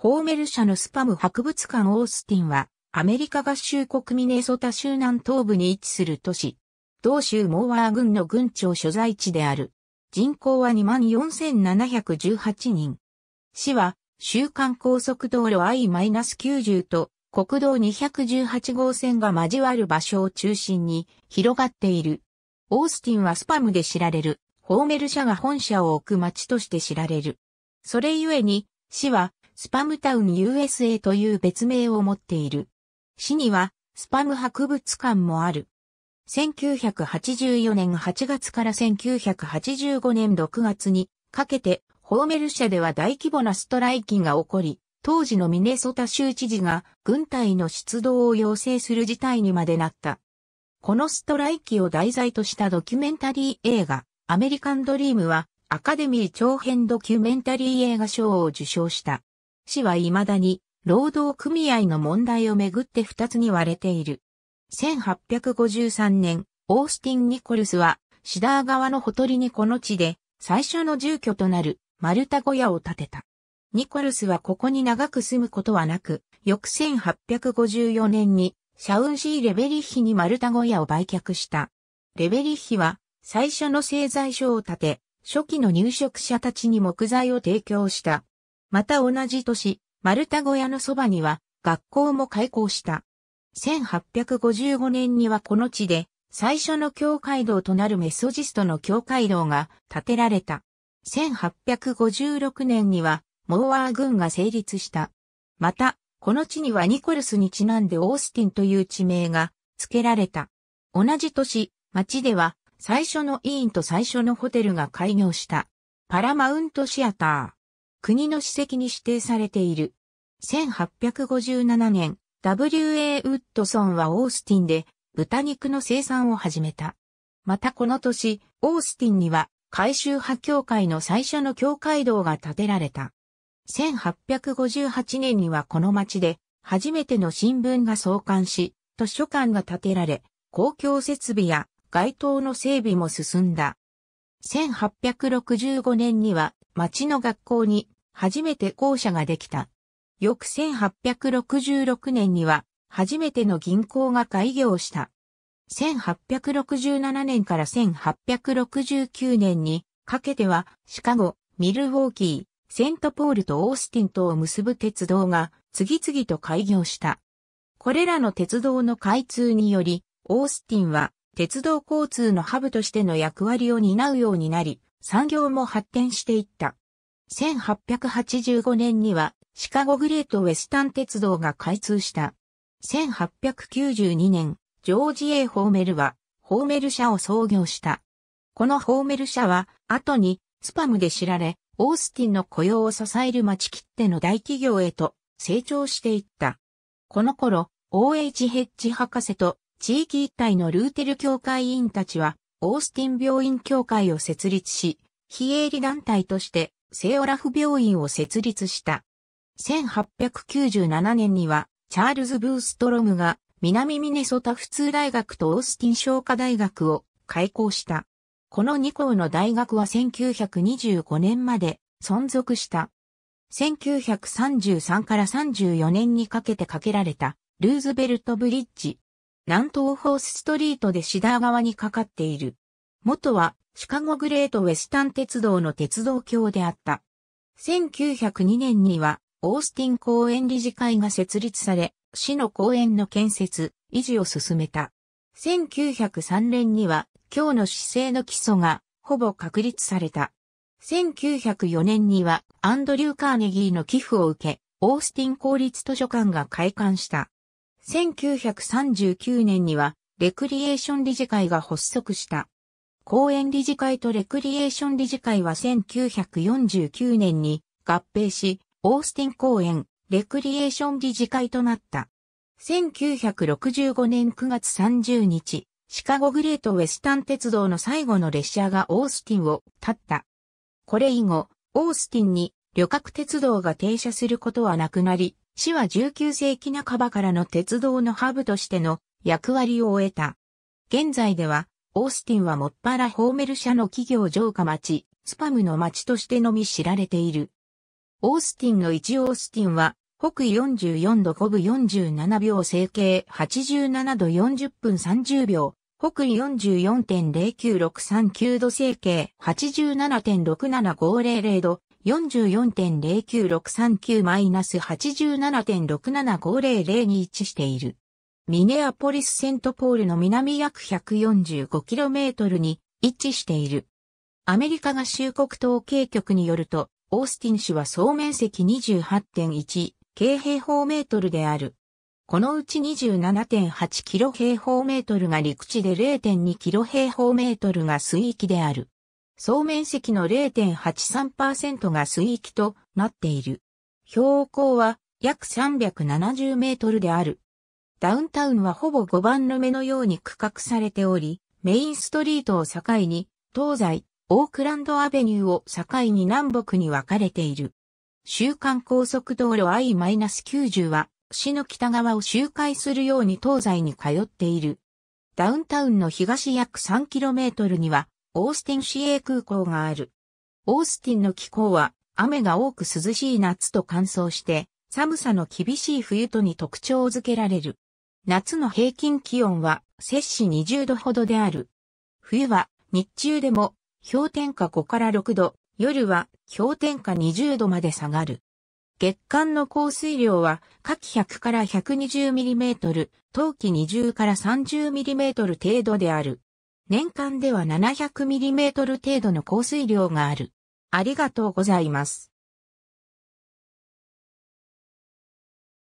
ホーメル社のスパム博物館オースティンは、アメリカ合衆国ミネソタ州南東部に位置する都市。同州モーワー郡の郡庁所在地である。人口は24,718人。市は、週間高速道路 I-90 と国道218号線が交わる場所を中心に広がっている。オースティンはスパムで知られる、ホーメル社が本社を置く町として知られる。それゆえに、市はスパムタウン USA という別名を持っている。市には、スパム博物館もある。1984年8月から1985年6月にかけて、ホーメル社では大規模なストライキが起こり、当時のミネソタ州知事が軍隊の出動を要請する事態にまでなった。このストライキを題材としたドキュメンタリー映画、アメリカンドリームは、アカデミー長編ドキュメンタリー映画賞を受賞した。市は未だに労働組合の問題をめぐって二つに割れている。1853年、オースティン・ニコルスは、シダー川のほとりにこの地で、最初の住居となる、丸太小屋を建てた。ニコルスはここに長く住むことはなく、翌1854年に、シャウンシー・レベリッヒに丸太小屋を売却した。レベリッヒは、最初の製材所を建て、初期の入植者たちに木材を提供した。また同じ年、丸太小屋のそばには学校も開校した。1855年にはこの地で最初の教会堂となるメソジストの教会堂が建てられた。1856年にはモーアー軍が成立した。また、この地にはニコルスにちなんでオースティンという地名が付けられた。同じ年、町では最初の委員と最初のホテルが開業した。パラマウントシアター。国の史跡に指定されている。1857年、W.A. ウッドソンはオースティンで豚肉の生産を始めた。またこの年、オースティンには改修派教会の最初の教会堂が建てられた。1858年にはこの町で初めての新聞が創刊し、図書館が建てられ、公共設備や街灯の整備も進んだ。1865年には町の学校に初めて校舎ができた。翌1866年には、初めての銀行が開業した。1867年から1869年にかけては、シカゴ、ミルウォーキー、セントポールとオースティンとを結ぶ鉄道が次々と開業した。これらの鉄道の開通により、オースティンは鉄道交通のハブとしての役割を担うようになり、産業も発展していった。1885年にはシカゴグレートウェスタン鉄道が開通した。1892年、ジョージ・ A・ ホーメルはホーメル社を創業した。このホーメル社は後にスパムで知られ、オースティンの雇用を支える町切手の大企業へと成長していった。この頃、OH ヘッジ博士と地域一体のルーテル協会員たちは、オースティン病院協会を設立し、非営利団体としてセオラフ病院を設立した。1897年には、チャールズ・ブーストロムが南ミネソタ普通大学とオースティン商科大学を開校した。この2校の大学は1925年まで存続した。1933から34年にかけて架けられたルーズベルトブリッジ。南東ホースストリートでシダー側にかかっている。元はシカゴグレートウェスタン鉄道の鉄道橋であった。1902年には、オースティン公園理事会が設立され、市の公園の建設、維持を進めた。1903年には、今日の市政の基礎が、ほぼ確立された。1904年には、アンドリュー・カーネギーの寄付を受け、オースティン公立図書館が開館した。1939年には、レクリエーション理事会が発足した。公園理事会とレクリエーション理事会は1949年に合併し、オースティン公園レクリエーション理事会となった。1965年9月30日、シカゴグレートウェスタン鉄道の最後の列車がオースティンを立った。これ以後、オースティンに旅客鉄道が停車することはなくなり、市は19世紀半ばからの鉄道のハブとしての役割を終えた。現在ではオースティンはもっぱらホーメル社の企業城下町、スパムの町としてのみ知られている。オースティンの1オースティンは、北緯44度5分47秒整形87度40分30秒、北緯44.09639度整形87.67500度、44.09639-87.67500に位置している。ミネアポリス・セントポールの南約 145km に位置している。アメリカ合衆国統計局によると、オースティン市は総面積28.1平方メートルである。このうち27.8キロ平方メートルが陸地で0.2キロ平方メートルが水域である。総面積の0.83%が水域となっている。標高は約370メートルである。ダウンタウンはほぼ5番の目のように区画されており、メインストリートを境に、東西、オークランドアベニューを境に南北に分かれている。週間高速道路 I-90 は、市の北側を周回するように東西に通っている。ダウンタウンの東約 3km には、オースティン市営空港がある。オースティンの気候は、雨が多く涼しい夏と乾燥して、寒さの厳しい冬とに特徴づけられる。夏の平均気温は摂氏20度ほどである。冬は日中でも氷点下5から6度、夜は氷点下20度まで下がる。月間の降水量は夏季100から 120mm、冬季20から 30mm 程度である。年間では 700mm 程度の降水量がある。ありがとうございます。